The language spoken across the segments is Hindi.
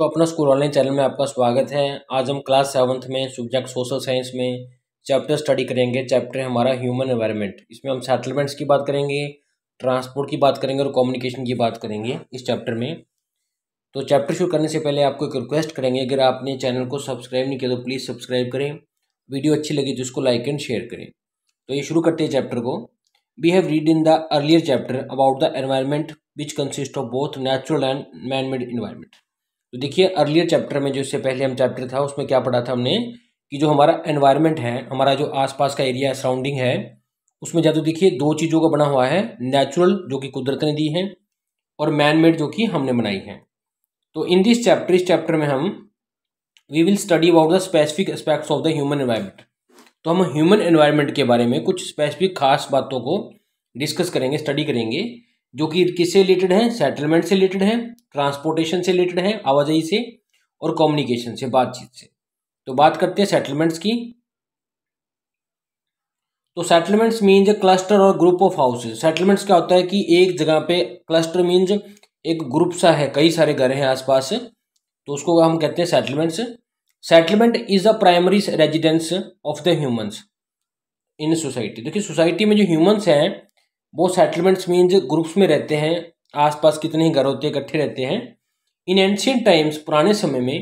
तो अपना स्कूल ऑनलाइन चैनल में आपका स्वागत है आज हम क्लास सेवन्थ में सब्जेक्ट सोशल साइंस में चैप्टर स्टडी करेंगे चैप्टर हमारा ह्यूमन एनवायरनमेंट इसमें हम सेटलमेंट्स की बात करेंगे ट्रांसपोर्ट की बात करेंगे और कम्युनिकेशन की बात करेंगे इस चैप्टर में तो चैप्टर शुरू करने से पहले आपको एक रिक्वेस्ट करेंगे अगर आपने चैनल को सब्सक्राइब नहीं किया तो प्लीज़ सब्सक्राइब करें वीडियो अच्छी लगी तो उसको लाइक एंड शेयर करें तो ये शुरू करते हैं चैप्टर को we have read in the earlier chapter about the environment which consist of both natural and man made environment तो देखिए अर्लियर चैप्टर में जो इससे पहले हम चैप्टर था उसमें क्या पढ़ा था हमने कि जो हमारा एनवायरनमेंट है हमारा जो आसपास का एरिया सराउंडिंग है उसमें या तो देखिए दो चीज़ों का बना हुआ है नेचुरल जो कि कुदरत ने दी है और मैन मेड जो कि हमने बनाई है तो इन दिस चैप्टर इस चैप्टर में हम we will study about the specific aspects of the human environment तो हम ह्यूमन एनवायरमेंट के बारे में कुछ स्पेसिफिक खास बातों को डिस्कस करेंगे स्टडी करेंगे जो कि किससे रिलेटेड है सेटलमेंट से रिलेटेड है ट्रांसपोर्टेशन से रिलेटेड है आवाजाही से और कम्युनिकेशन से बातचीत से तो बात करते हैं सेटलमेंट्स की तो सेटलमेंट्स मीन्स क्लस्टर और ग्रुप ऑफ हाउसेज सेटलमेंट्स क्या होता है कि एक जगह पे क्लस्टर मीन्स एक ग्रुप सा है कई सारे घर हैं आसपास तो उसको हम कहते हैं settlements settlement is the primary residence of the humans in society देखिए सोसाइटी में जो ह्यूमंस हैं वो सेटलमेंट्स मीन्स ग्रुप्स में रहते हैं आसपास कितने ही घर होते हैं इकट्ठे रहते हैं इन एंशियंट टाइम्स पुराने समय में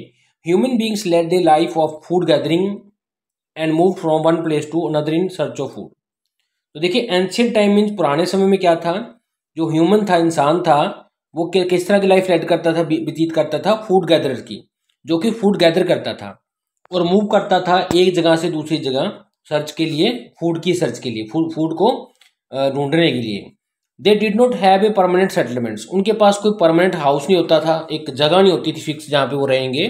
human beings led the life of food gathering and move from one place to another in search of food तो देखिए एंशियंट टाइम मीन्स पुराने समय में क्या था जो ह्यूमन था इंसान था वो किस तरह की लाइफ लेट करता था व्यतीत करता था फूड गैदर की जो कि फूड गैदर करता था और मूव करता था एक जगह से दूसरी जगह सर्च के लिए फूड की सर्च के लिए फूड फूड को ढूंढने के लिए they did not have a permanent settlements उनके पास कोई परमानेंट हाउस नहीं होता था एक जगह नहीं होती थी फिक्स जहाँ पे वो रहेंगे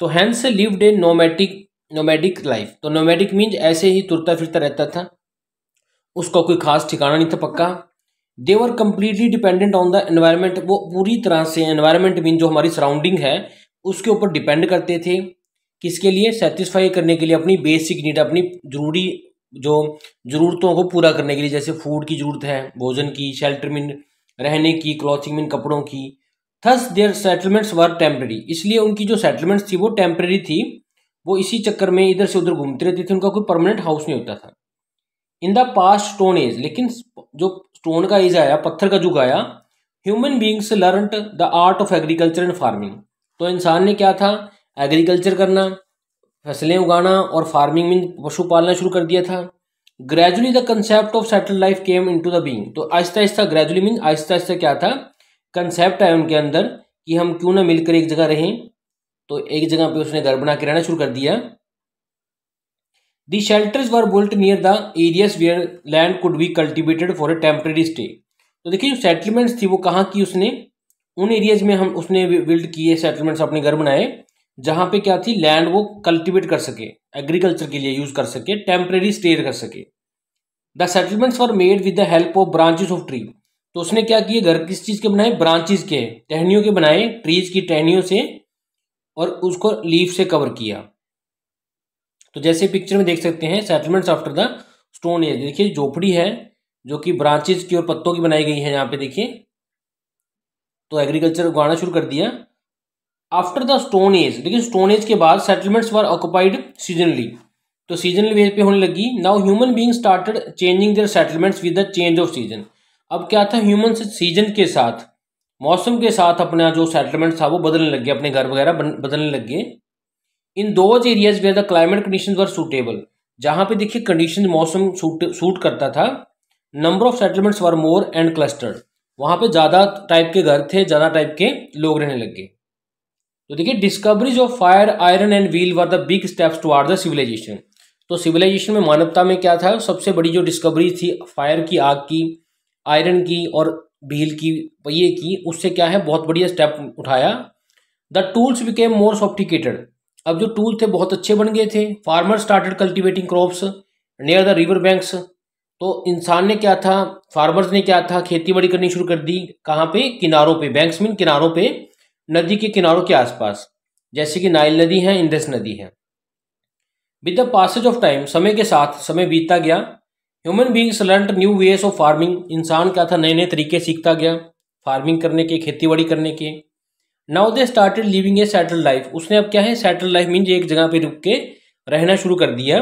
तो hence lived a nomadic nomadic life तो नोमैटिक मीन्स ऐसे ही तुरता फिरता रहता था उसका कोई खास ठिकाना नहीं था पक्का they were completely dependent on the environment वो पूरी तरह से एनवायरमेंट मीन जो हमारी सराउंडिंग है उसके ऊपर डिपेंड करते थे किसके लिए सेटिस्फाई करने के लिए अपनी बेसिक नीड अपनी जरूरी जो ज़रूरतों को पूरा करने के लिए जैसे फूड की ज़रूरत है भोजन की शेल्टर मिन रहने की क्लॉथिंग मिन कपड़ों की thus their settlements were temporary इसलिए उनकी जो सेटलमेंट्स थी वो टेम्प्रेरी थी वो इसी चक्कर में इधर से उधर घूमते रहते थे उनका कोई परमानेंट हाउस नहीं होता था in the past stone age लेकिन जो स्टोन का एज आया पत्थर का जुग आया human beings learn the art of agriculture and farming तो इंसान ने क्या था एग्रीकल्चर करना फसलें उगाना और फार्मिंग में पशु पालना शुरू कर दिया था gradually the concept of settle life came into the being तो आहिस्ता आहिस्ता ग्रेजुअली मीन आहिस्ता आहिस्ता क्या था कंसेप्ट आया उनके अंदर कि हम क्यों ना मिलकर एक जगह रहें तो एक जगह पे उसने घर बना के रहना शुरू कर दिया the shelters were built near the areas where land could be cultivated for a temporary stay तो देखिए जो सेटलमेंट्स थी वो कहाँ की उसने उन एरियाज में हम उसने बिल्ड किए सेटलमेंट्स अपने घर बनाए जहां पे क्या थी लैंड वो कल्टिवेट कर सके एग्रीकल्चर के लिए यूज कर सके टेम्परेरी स्टेयर कर सके the settlements for made with the help of branches of tree तो उसने क्या किए घर किस चीज़ के बनाए ब्रांचेस के टहनियों के बनाए ट्रीज की टहनियों से और उसको लीफ से कवर किया तो जैसे पिक्चर में देख सकते हैं settlements after the stone age देखिए झोपड़ी है जो कि ब्रांचेज की और पत्तों की बनाई गई है यहाँ पे देखिए तो एग्रीकल्चर उगाना शुरू कर दिया आफ्टर द स्टोन एज देखिए स्टोन एज के बाद सेटलमेंट्स वर ऑक्युपाइड सीजनली तो सीजनल वेज पे होने लगी now human being started changing their settlements with the change of season अब क्या था ह्यूमन सीजन के साथ मौसम के साथ अपना जो सेटलमेंट था वो बदलने लग गए अपने घर वगैरह बदलने लग गए in those areas where the climate condition were suitable जहाँ पे देखिए कंडीशन मौसम सूट सूट करता था number of settlements were more and clustered वहाँ पे ज़्यादा टाइप के घर थे ज़्यादा टाइप के लोग रहने लग गए तो देखिए discoveries of fire iron and wheel were the big steps toward the civilization तो सिविलाइजेशन में मानवता में क्या था सबसे बड़ी जो डिस्कवरी थी फायर की आग की आयरन की और भील की पहिए की उससे क्या है बहुत बढ़िया स्टेप उठाया the tools became more sophisticated अब जो टूल थे बहुत अच्छे बन गए थे farmer started cultivating crops near the river banks तो इंसान ने क्या था फार्मर्स ने क्या था खेती बाड़ी करनी शुरू कर दी कहाँ पे किनारों पे बैंक्स मीन किनारों पे नदी के किनारों के आसपास जैसे कि नाइल नदी है इंदस नदी है with the passage of time समय के साथ समय बीतता गया human beings learn new ways of farming इंसान क्या था नए नए तरीके सीखता गया फार्मिंग करने के खेती बाड़ी करने के now they started living a settle life उसने अब क्या है सेटल लाइफ मीन एक जगह पे रुक के रहना शुरू कर दिया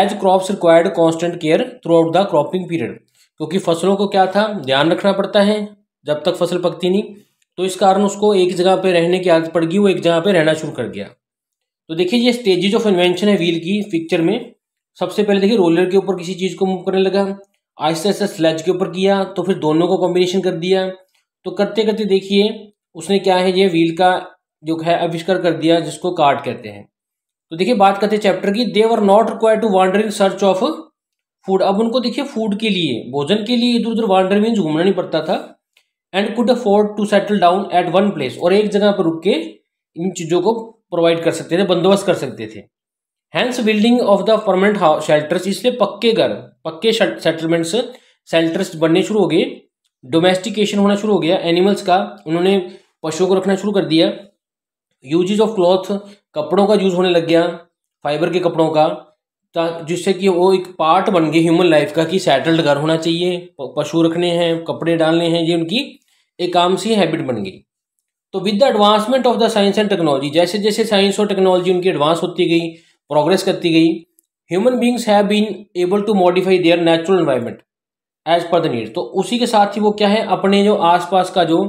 as crops required constant care throughout the cropping period क्योंकि फसलों को क्या था ध्यान रखना पड़ता है जब तक फसल पकती नहीं तो इस कारण उसको एक जगह पे रहने की आदत पड़ गई वो एक जगह पे रहना शुरू कर गया तो देखिए ये स्टेजेज ऑफ इन्वेंशन है व्हील की पिक्चर में सबसे पहले देखिए रोलर के ऊपर किसी चीज़ को मूव करने लगा आहिस्ता आहिस्ता स्लैज के ऊपर किया तो फिर दोनों को कॉम्बिनेशन कर दिया तो करते करते देखिए उसने क्या है ये व्हील का जो है आविष्कार कर दिया जिसको कार्ड कहते हैं तो देखिए बात करते हैं चैप्टर की they are not require to wander in search of food अब उनको देखिए फूड के लिए भोजन के लिए इधर उधर वांडर मीन्स घूमना नहीं पड़ता था and could afford to settle down at one place और एक जगह पर रुक के इन चीज़ों को प्रोवाइड कर सकते थे बंदोबस्त कर सकते थे hence building of the permanent shelters इसलिए पक्के घर पक्के सेटलमेंट्स शेल्टर्स बनने शुरू हो गए डोमेस्टिकेशन होना शुरू हो गया एनिमल्स का उन्होंने पशुओं को रखना शुरू कर दिया यूजेज ऑफ क्लॉथ कपड़ों का यूज़ होने लग गया फाइबर के कपड़ों का जिससे कि वो एक पार्ट बन गए ह्यूमन लाइफ का कि सेटल्ड घर होना चाहिए पशु रखने हैं कपड़े डालने हैं ये उनकी एक आम सी हैबिट बन गई तो with the advancement of the science and technology जैसे जैसे साइंस और टेक्नोलॉजी उनकी एडवांस होती गई प्रोग्रेस करती गई human beings have been able to modify their natural environment as per the need तो उसी के साथ ही वो क्या है अपने जो आसपास का जो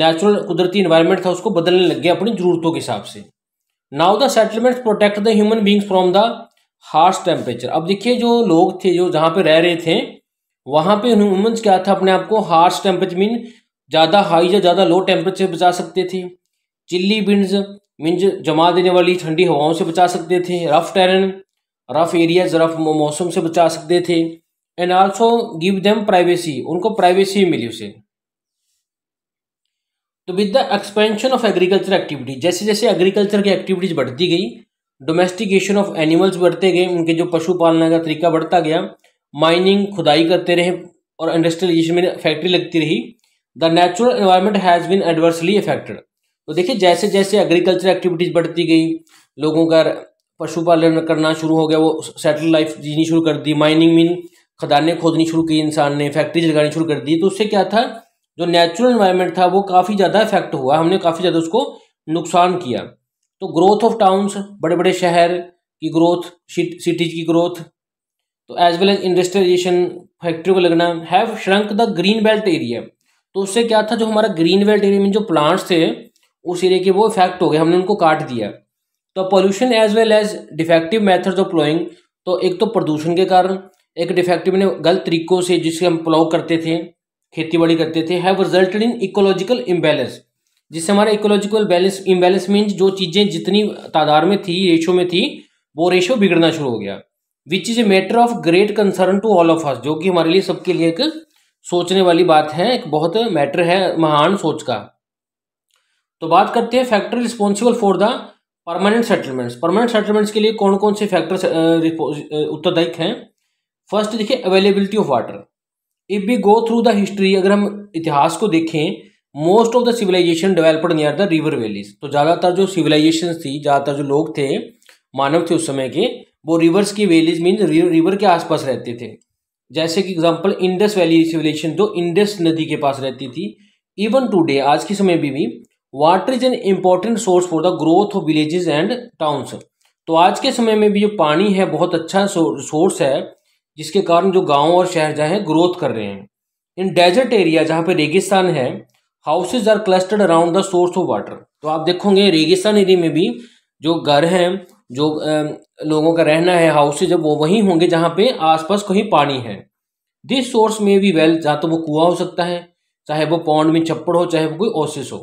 नेचुरल कुदरती इन्वायरमेंट था उसको बदलने लग गया अपनी जरूरतों के हिसाब से now the settlement protect the human beings from the harsh temperature अब देखिए जो लोग थे जो जहाँ पे रह रहे थे वहाँ पे ह्यूमन्स क्या था अपने आप को हार्श टेम्परेचर मीन ज़्यादा हाई या ज़्यादा लो टेम्परेचर बचा सकते थे चिल्ली बिन्स मीन्स जमा देने वाली ठंडी हवाओं से बचा सकते थे rough terrain rough areas rough मौसम से बचा सकते थे and also give them privacy उनको प्राइवेसी मिली उसे तो with the expansion of agriculture activity जैसे जैसे एग्रीकल्चर की एक्टिविटीज बढ़ती गई डोमेस्टिकेशन ऑफ एनिमल्स बढ़ते गए उनके जो पशु पालना का तरीका बढ़ता गया माइनिंग खुदाई करते रहे और इंडस्ट्रियलाइजेशन में फैक्ट्री लगती रही the natural environment has been adversely affected तो देखिए जैसे जैसे एग्रीकल्चर एक्टिविटीज़ बढ़ती गई लोगों का पशुपालन करना शुरू हो गया वो सेटल लाइफ जीनी शुरू कर दी माइनिंग मीन खदानें खोदनी शुरू की इंसान ने फैक्ट्रीज लगानी शुरू कर दी तो उससे क्या था जो नेचुरल इन्वायरमेंट था वो काफ़ी ज़्यादा इफेक्ट हुआ हमने काफ़ी ज़्यादा उसको नुकसान किया तो ग्रोथ ऑफ टाउन्स बड़े बड़े शहर की ग्रोथ सिटीज की ग्रोथ तो as well as industrialization factory को लगना have shrunk the green belt area तो उससे क्या था जो हमारा ग्रीन बेल्ट एरिया में जो प्लांट्स थे उस एरिया के वो इफेक्ट हो गए हमने उनको काट दिया तो pollution as well as defective method of ploughing तो एक तो प्रदूषण के कारण एक डिफेक्टिव ने गलत तरीकों से जिससे हम प्लाउ करते थे खेती बाड़ी करते थे have resulted in ecological imbalance जिससे हमारा इकोलॉजिकल बैलेंस इम्बैलेंस मीन्स जो चीज़ें जितनी तादाद में थी रेशो में थी वो रेशो बिगड़ना शुरू हो गया which is a matter of great concern to all of us जो कि हमारे लिए सबके लिए एक सोचने वाली बात है एक बहुत मैटर है महान सोच का तो बात करते हैं factor responsible for the permanent settlements permanent settlements के लिए कौन कौन से फैक्टर उत्तरदायक हैं फर्स्ट देखिए availability of water if we go through the history अगर हम इतिहास को देखें most of the civilization developed near the river valleys तो ज़्यादातर जो सिविलाइजेशन थी ज़्यादातर जो लोग थे मानव थे उस समय के वो रिवर्स की वैलीज मीन रिवर के आसपास रहते थे जैसे कि एग्जांपल इंडस वैली सिविलाइजेशन जो इंडस नदी के पास रहती थी इवन टूडे आज के समय भी, भी water is an important source for the growth of villages and towns तो आज के समय में भी जो पानी है बहुत अच्छा सोर्स है जिसके कारण जो गाँव और शहर जो है ग्रोथ कर रहे हैं इन डेजर्ट एरिया जहाँ पर रेगिस्तान है houses are clustered around the source of water तो आप देखोगे रेगिस्तान एरिए में भी जो घर हैं जो लोगों का रहना है हाउसेज वो वहीं होंगे जहाँ पे आसपास कहीं पानी है दिस सोर्स में भी वेल जहाँ तो वो कुआ हो सकता है चाहे वो पौंड में छप्पड़ हो चाहे वो कोई ओसिस हो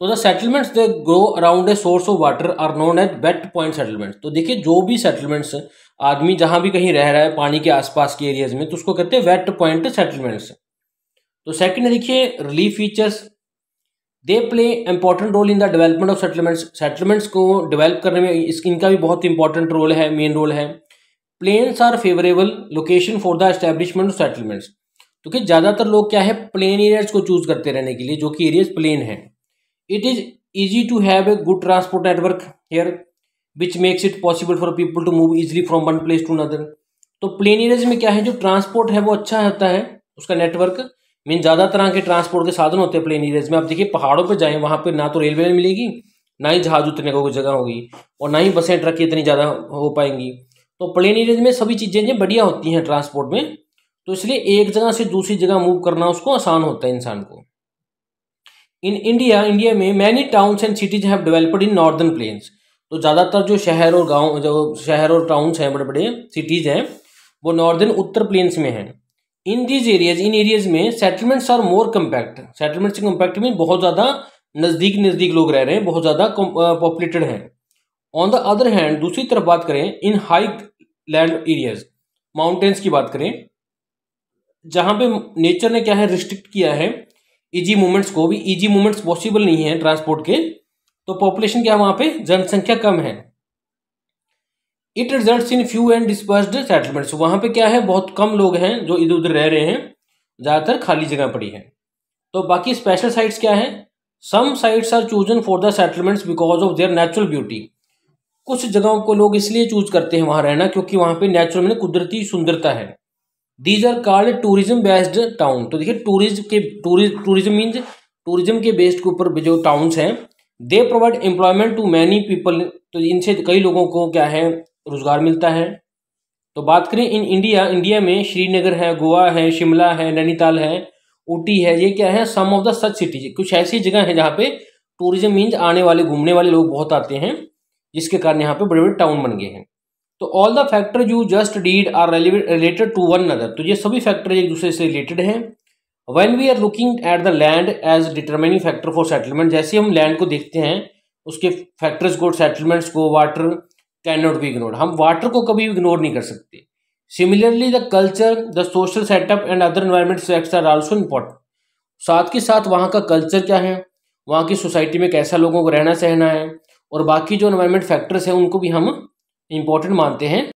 तो the settlements they grow around a source of water are known as wet point settlements तो देखिए जो भी सेटलमेंट्स आदमी जहाँ भी कहीं रह रहा है पानी के आसपास के एरियाज में तो उसको कहते हैं वेट पॉइंट सेटलमेंट्स तो सेकंड देखिए relief features they play important role in the development of settlements settlements को डेवलप करने में इस इनका भी बहुत इंपॉर्टेंट रोल है मेन रोल है plains are favourable location for the establishment of settlements तो ज़्यादातर लोग क्या है प्लेन एरियाज को चूज करते रहने के लिए जो कि एरियाज प्लेन है it is easy to have a good transport network here which makes it possible for people to move easily from one place to another तो प्लेन एरियाज में क्या है जो ट्रांसपोर्ट है वो अच्छा होता है उसका नेटवर्क मीन ज़्यादा तरह के ट्रांसपोर्ट के साधन होते हैं प्लेन एरियाज में आप देखिए पहाड़ों पर जाएँ वहाँ पर ना तो रेलवे मिलेगी ना ही जहाज उतरने को कोई जगह होगी और ना ही बसें ट्रक इतनी ज़्यादा हो पाएंगी तो प्लेन एरियाज में सभी चीज़ें बढ़िया होती हैं ट्रांसपोर्ट में तो इसलिए एक जगह से दूसरी जगह मूव करना उसको आसान होता है इंसान को इन इंडिया इंडिया में many towns and cities have developed in northern plains तो ज़्यादातर जो शहर और गांव जो शहर और टाउन्स हैं बड़े बड़े सिटीज़ हैं वो नॉर्दर्न उत्तर प्लेन्स में हैं in these areas in areas में settlements are more compact settlements compact में बहुत ज़्यादा नज़दीक नज़दीक लोग रह रहे हैं बहुत ज़्यादा पॉपुलेटेड हैं ऑन द अदर हैंड दूसरी तरफ बात करें in high land areas mountains की बात करें जहाँ पे नेचर ने क्या है रिस्ट्रिक्ट किया है इजी मूवमेंट्स को भी इजी मूवमेंट्स पॉसिबल नहीं है ट्रांसपोर्ट के तो पॉपुलेशन क्या वहाँ पे जनसंख्या कम है it result in few and dispersed settlements वहाँ पे क्या है बहुत कम लोग हैं जो इधर उधर रह रहे हैं ज़्यादातर खाली जगह पड़ी है तो बाकी स्पेशल साइट्स क्या है some sites are chosen for the settlements because of their natural beauty कुछ जगहों को लोग इसलिए चूज करते हैं वहाँ रहना क्योंकि वहाँ पे नेचुरल में कुदरती सुंदरता है these are called tourism based town तो देखिए टूरिज्म के टूरिज्म मीन्स टूरिज्म के बेस्ड के ऊपर जो टाउन्स हैं they provide employment to many people तो इनसे कई लोगों को क्या है रोज़गार मिलता है तो बात करें इन इंडिया इंडिया में श्रीनगर है गोवा है शिमला है नैनीताल है ऊटी है ये क्या है some of the such cities कुछ ऐसी जगह है जहाँ पे टूरिज्म मीन्स आने वाले घूमने वाले लोग बहुत आते हैं जिसके कारण यहाँ पे बड़े बड़े टाउन बन गए हैं तो all the factor you just did are related to one other तो ये सभी फैक्टर एक दूसरे से रिलेटेड हैं when we are looking at the land as determining factor for settlement जैसे हम लैंड को देखते हैं उसके फैक्टर्स को सेटलमेंट्स को water cannot be ignored हम वाटर को कभी इग्नोर नहीं कर सकते similarly the culture the social setup and other environment facts are also important साथ के साथ वहाँ का कल्चर क्या है वहाँ की सोसाइटी में कैसा लोगों को रहना सहना है और बाकी जो इन्वायरमेंट फैक्टर्स हैं उनको भी हम इम्पोर्टेंट मानते हैं